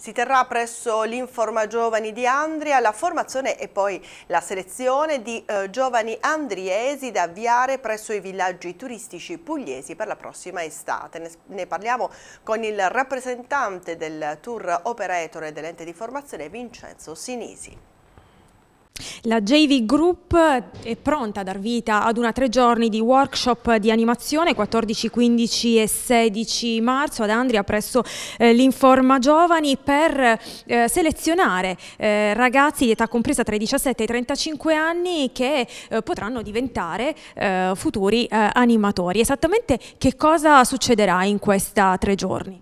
Si terrà presso l'Informa Giovani di Andria la formazione e poi la selezione di eh, giovani andriesi da avviare presso i villaggi turistici pugliesi per la prossima estate. Ne, ne parliamo con il rappresentante del tour operator e dell'ente di formazione Vincenzo Sinisi. La JV Group è pronta a dar vita ad una tre giorni di workshop di animazione 14, 15 e 16 marzo ad Andria presso eh, l'Informa Giovani per eh, selezionare eh, ragazzi di età compresa tra i 17 e i 35 anni che eh, potranno diventare eh, futuri eh, animatori. Esattamente che cosa succederà in questa tre giorni?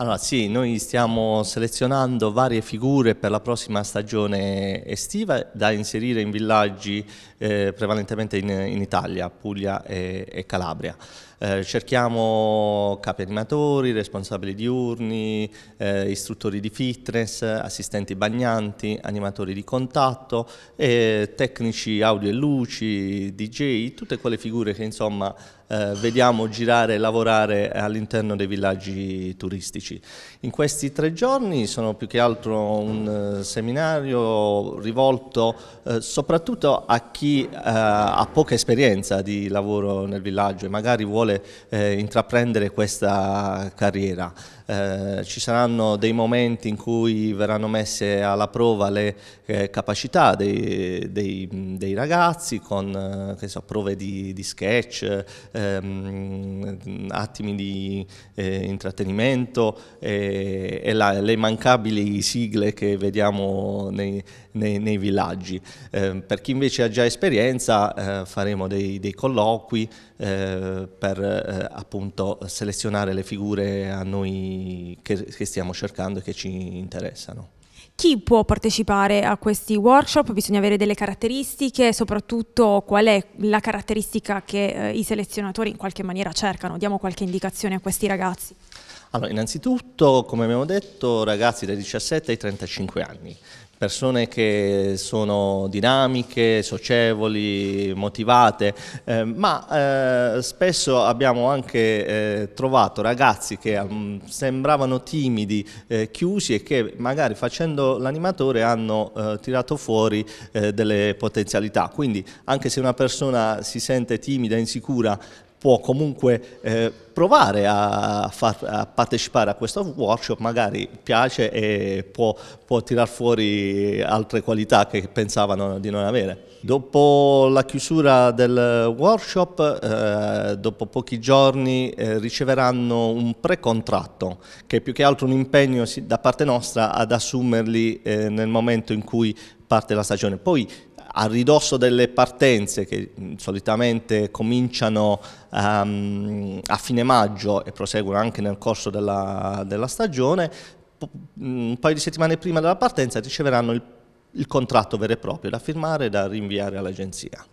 Allora sì, noi stiamo selezionando varie figure per la prossima stagione estiva da inserire in villaggi eh, prevalentemente in, in, Italia, Puglia e, e Calabria. Eh, cerchiamo capi animatori, responsabili diurni, eh, istruttori di fitness, assistenti bagnanti, animatori di contatto, eh, tecnici audio e luci, DJ, tutte quelle figure che insomma eh, vediamo girare e lavorare all'interno dei villaggi turistici. In questi tre giorni sono più che altro un eh, seminario rivolto soprattutto a chi ha poca esperienza di lavoro nel villaggio e magari vuole vuole eh, intraprendere questa carriera. Eh, ci saranno dei momenti in cui verranno messe alla prova le eh, capacità dei, dei, dei, ragazzi con eh, so, prove di, di sketch, ehm, attimi di eh, intrattenimento e, e la, le mancabili sigle che vediamo nei, nei, nei villaggi. Eh, per chi invece ha già esperienza faremo dei, dei colloqui per appunto selezionare le figure a noi che, che stiamo cercando e che ci interessano. Chi può partecipare a questi workshop? Bisogna avere delle caratteristiche, soprattutto qual è la caratteristica che eh, i selezionatori in qualche maniera cercano? Diamo qualche indicazione a questi ragazzi. Allora, innanzitutto, come abbiamo detto, ragazzi dai 17 ai 35 anni, persone che sono dinamiche, socievoli, motivate, eh, ma eh, spesso abbiamo anche eh, trovato ragazzi che mh, mm, sembravano timidi, eh, chiusi e che magari facendo l'animatore hanno eh, tirato fuori eh, delle potenzialità. Quindi anche se una persona si sente timida, insicura può comunque eh, provare a, far, a, partecipare a questo workshop, magari piace e può, può tirar fuori altre qualità che pensavano di non avere. Dopo la chiusura del workshop, eh, dopo pochi giorni eh, riceveranno un precontratto che è più che altro un impegno da parte nostra ad assumerli eh, nel momento in cui parte la stagione. Poi a ridosso delle partenze che solitamente cominciano um, a fine maggio e proseguono anche nel corso della, della stagione, un paio di settimane prima della partenza riceveranno il, il contratto vero e proprio da firmare e da rinviare all'agenzia.